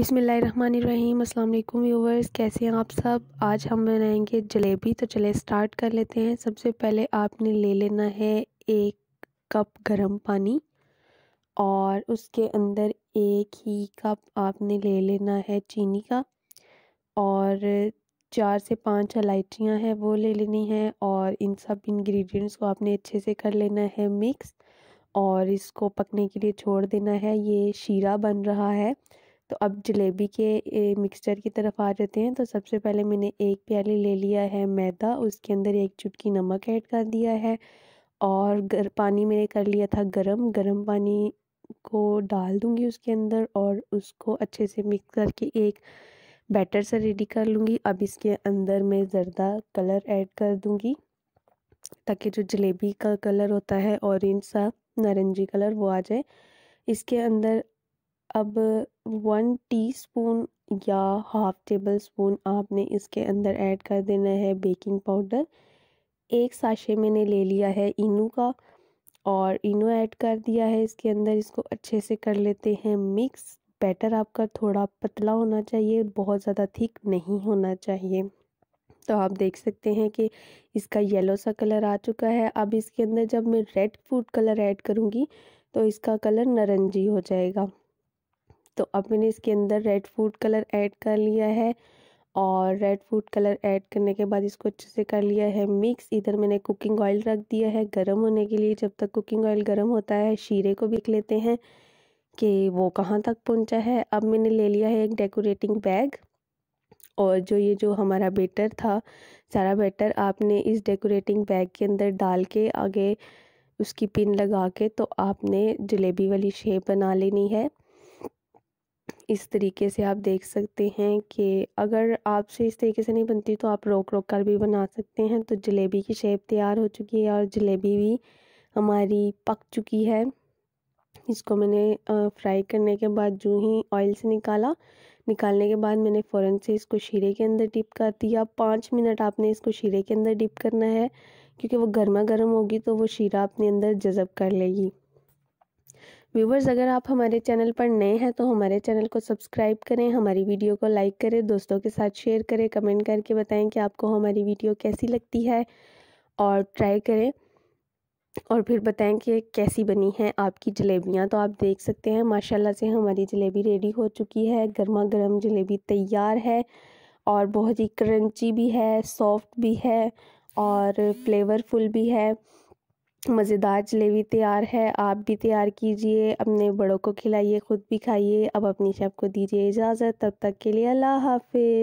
बिसमीम अल्लाम व्यूवर्स कैसे हैं आप सब आज हम बनाएंगे जलेबी तो चले स्टार्ट कर लेते हैं सबसे पहले आपने ले लेना है एक कप गरम पानी और उसके अंदर एक ही कप आपने ले लेना है चीनी का और चार से पांच इलायचियाँ हैं वो ले लेनी है और इन सब इंग्रेडिएंट्स को आपने अच्छे से कर लेना है मिक्स और इसको पकने के लिए छोड़ देना है ये शीरा बन रहा है तो अब जलेबी के मिक्सचर की तरफ आ जाते हैं तो सबसे पहले मैंने एक प्याली ले लिया है मैदा उसके अंदर एक चुटकी नमक ऐड कर दिया है और गर पानी मैंने कर लिया था गरम गरम पानी को डाल दूंगी उसके अंदर और उसको अच्छे से मिक्स करके एक बैटर से रेडी कर लूँगी अब इसके अंदर मैं ज़रदा कलर ऐड कर दूँगी ताकि जो जलेबी का कलर होता है ऑरेंज सा नारंगी कलर वो आ जाए इसके अंदर अब वन टीस्पून या हाफ़ टेबल स्पून आपने इसके अंदर ऐड कर देना है बेकिंग पाउडर एक साशे मैंने ले लिया है इनू का और इनो ऐड कर दिया है इसके अंदर इसको अच्छे से कर लेते हैं मिक्स बैटर आपका थोड़ा पतला होना चाहिए बहुत ज़्यादा थिक नहीं होना चाहिए तो आप देख सकते हैं कि इसका येलो सा कलर आ चुका है अब इसके अंदर जब मैं रेड फूड कलर ऐड करूँगी तो इसका कलर नारंगी हो जाएगा तो अब मैंने इसके अंदर रेड फूड कलर ऐड कर लिया है और रेड फूड कलर ऐड करने के बाद इसको अच्छे से कर लिया है मिक्स इधर मैंने कुकिंग ऑयल रख दिया है गर्म होने के लिए जब तक कुकिंग ऑयल गर्म होता है शीरे को देख लेते हैं कि वो कहाँ तक पहुँचा है अब मैंने ले लिया है एक डेकोरेटिंग बैग और जो ये जो हमारा बेटर था सारा बेटर आपने इस डेकोरेटिंग बैग के अंदर डाल के आगे उसकी पिन लगा के तो आपने जलेबी वाली शेप बना लेनी है इस तरीके से आप देख सकते हैं कि अगर आपसे इस तरीके से नहीं बनती तो आप रोक रोक कर भी बना सकते हैं तो जलेबी की शेप तैयार हो चुकी है और जलेबी भी हमारी पक चुकी है इसको मैंने फ्राई करने के बाद जो ही ऑयल से निकाला निकालने के बाद मैंने फ़ौरन से इसको शीरे के अंदर डिप कर दिया पाँच मिनट आपने इसको शीरे के अंदर डिप करना है क्योंकि वो गर्मा गर्म होगी तो वो शीरा अपने अंदर जज़ब कर लेगी व्यूवर्स अगर आप हमारे चैनल पर नए हैं तो हमारे चैनल को सब्सक्राइब करें हमारी वीडियो को लाइक करें दोस्तों के साथ शेयर करें कमेंट करके बताएं कि आपको हमारी वीडियो कैसी लगती है और ट्राई करें और फिर बताएं कि कैसी बनी है आपकी जलेबियाँ तो आप देख सकते हैं माशाल्लाह से हमारी जलेबी रेडी हो चुकी है गर्मा गर्म जलेबी तैयार है और बहुत ही क्रंची भी है सॉफ्ट भी है और फ्लेवरफुल भी है मज़ेदार जलेबी तैयार है आप भी तैयार कीजिए अपने बड़ों को खिलाइए ख़ुद भी खाइए अब अपनी शेफ़ को दीजिए इजाज़त तब तक के लिए अल्लाह हाफिज़